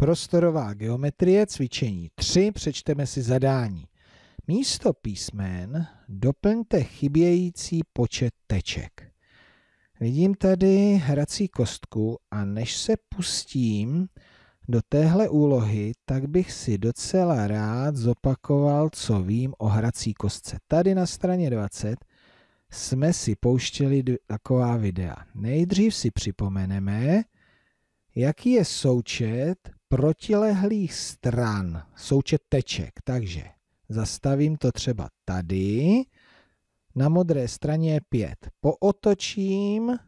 Prostorová geometrie, cvičení 3, přečteme si zadání. Místo písmen doplňte chybějící počet teček. Vidím tady hrací kostku a než se pustím do téhle úlohy, tak bych si docela rád zopakoval, co vím o hrací kostce. Tady na straně 20 jsme si pouštěli taková videa. Nejdřív si připomeneme, jaký je součet protilehlých stran součet teček. Takže zastavím to třeba tady. Na modré straně je 5. Pootočím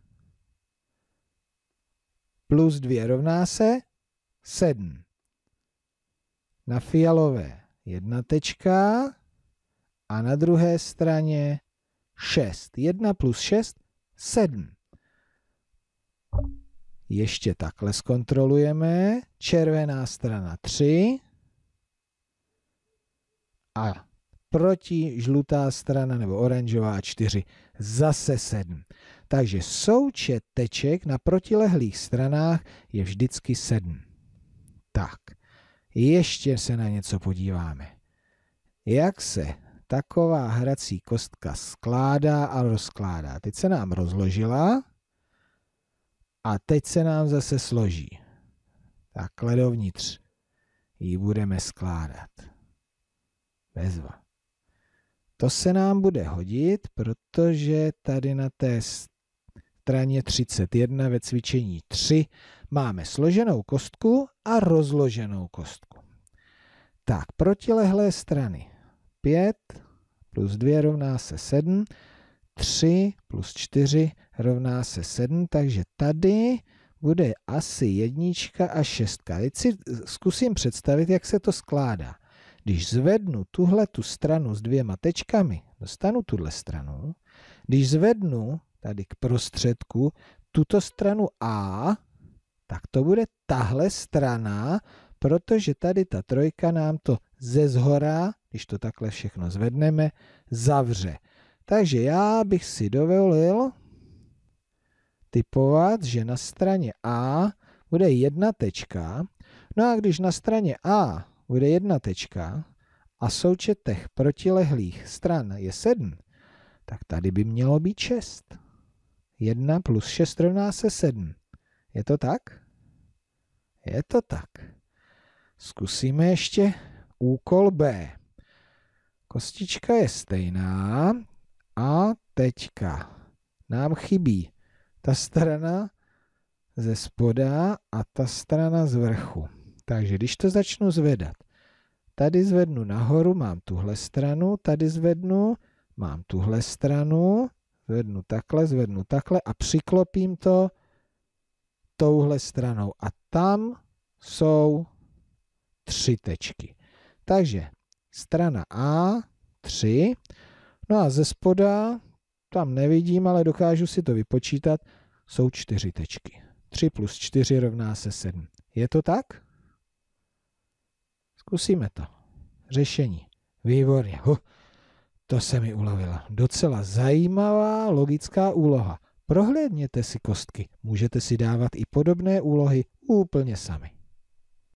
plus 2 rovná se 7. Na fialové jedna tečka a na druhé straně 6. 1 plus 6, 7. Ještě takhle zkontrolujeme. Červená strana 3 a proti žlutá strana nebo oranžová 4 zase 7. Takže součet teček na protilehlých stranách je vždycky 7. Tak, ještě se na něco podíváme. Jak se taková hrací kostka skládá a rozkládá? Teď se nám rozložila a teď se nám zase složí. Takhle dovnitř ji budeme skládat. Bezva. To se nám bude hodit, protože tady na té straně 31 ve cvičení 3 máme složenou kostku a rozloženou kostku. Tak, protilehlé strany. 5 plus 2 rovná se 7. 3 plus 4 rovná se 7, takže tady bude asi jednička a šestka. Teď si zkusím představit, jak se to skládá. Když zvednu tuhle tu stranu s dvěma tečkami, dostanu tuhle stranu. Když zvednu tady k prostředku tuto stranu A, tak to bude tahle strana, protože tady ta trojka nám to ze zhora, když to takhle všechno zvedneme, zavře. Takže já bych si dovolil typovat, že na straně A bude jedna tečka. No a když na straně A bude jedna tečka a součet těch protilehlých stran je 7, tak tady by mělo být 6. 1 plus 6 rovná se 7. Je to tak? Je to tak. Zkusíme ještě úkol B. Kostička je stejná, a teďka nám chybí ta strana ze spoda a ta strana z vrchu. Takže když to začnu zvedat, tady zvednu nahoru, mám tuhle stranu, tady zvednu, mám tuhle stranu, zvednu takhle, zvednu takhle a přiklopím to touhle stranou. A tam jsou tři tečky. Takže strana A, tři. No a ze spoda, tam nevidím, ale dokážu si to vypočítat, jsou čtyři tečky. 3 plus 4 rovná se 7. Je to tak? Zkusíme to. Řešení. Výborně. Huh. To se mi ulovila. Docela zajímavá logická úloha. Prohlédněte si kostky. Můžete si dávat i podobné úlohy úplně sami.